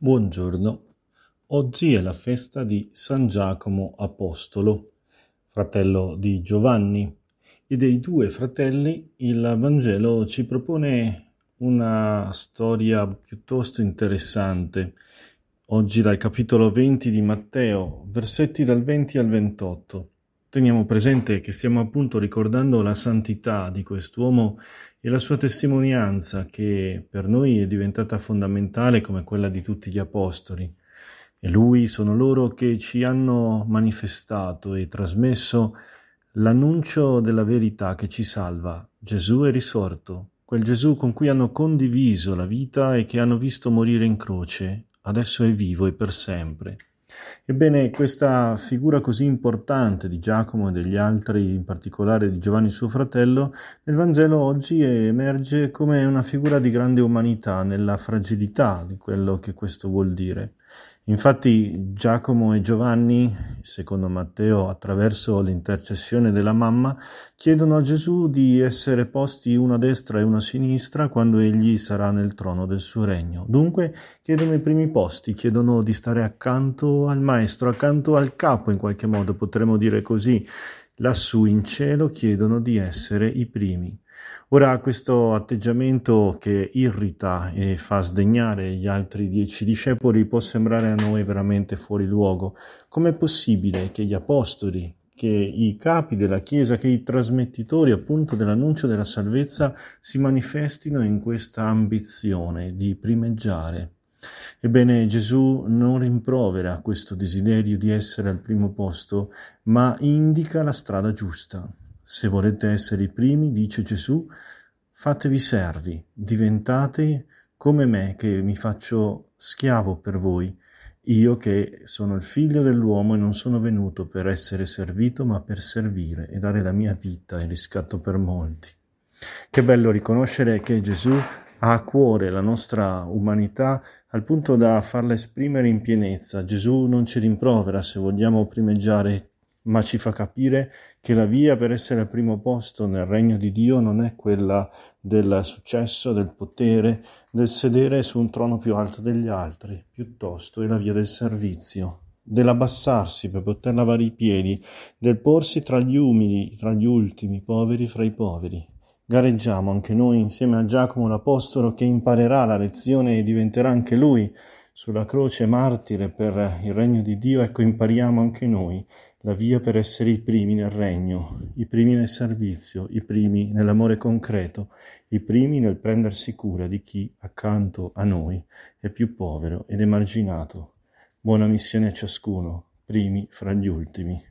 Buongiorno. Oggi è la festa di San Giacomo Apostolo, fratello di Giovanni, e dei due fratelli il Vangelo ci propone una storia piuttosto interessante. Oggi dal capitolo 20 di Matteo, versetti dal 20 al 28. Teniamo presente che stiamo appunto ricordando la santità di quest'uomo e la sua testimonianza che per noi è diventata fondamentale come quella di tutti gli apostoli. E lui sono loro che ci hanno manifestato e trasmesso l'annuncio della verità che ci salva. Gesù è risorto, quel Gesù con cui hanno condiviso la vita e che hanno visto morire in croce, adesso è vivo e per sempre. Ebbene, questa figura così importante di Giacomo e degli altri, in particolare di Giovanni suo fratello, nel Vangelo oggi emerge come una figura di grande umanità nella fragilità di quello che questo vuol dire. Infatti Giacomo e Giovanni secondo Matteo, attraverso l'intercessione della mamma, chiedono a Gesù di essere posti una a destra e una a sinistra quando egli sarà nel trono del suo regno. Dunque chiedono i primi posti, chiedono di stare accanto al Maestro, accanto al capo in qualche modo, potremmo dire così. Lassù in cielo chiedono di essere i primi. Ora questo atteggiamento che irrita e fa sdegnare gli altri dieci discepoli può sembrare a noi veramente fuori luogo. Com'è possibile che gli apostoli, che i capi della Chiesa, che i trasmettitori appunto dell'annuncio della salvezza si manifestino in questa ambizione di primeggiare? Ebbene, Gesù non rimprovera questo desiderio di essere al primo posto, ma indica la strada giusta. Se volete essere i primi, dice Gesù, fatevi servi, diventate come me che mi faccio schiavo per voi, io che sono il figlio dell'uomo e non sono venuto per essere servito, ma per servire e dare la mia vita in riscatto per molti. Che bello riconoscere che Gesù ha a cuore la nostra umanità al punto da farla esprimere in pienezza. Gesù non ci rimprovera se vogliamo primeggiare ma ci fa capire che la via per essere al primo posto nel regno di Dio non è quella del successo, del potere, del sedere su un trono più alto degli altri, piuttosto è la via del servizio, dell'abbassarsi per poter lavare i piedi, del porsi tra gli umili, tra gli ultimi, poveri fra i poveri. Gareggiamo anche noi insieme a Giacomo l'Apostolo che imparerà la lezione e diventerà anche lui sulla croce martire per il regno di Dio, ecco impariamo anche noi la via per essere i primi nel regno, i primi nel servizio, i primi nell'amore concreto, i primi nel prendersi cura di chi accanto a noi è più povero ed emarginato. Buona missione a ciascuno, primi fra gli ultimi.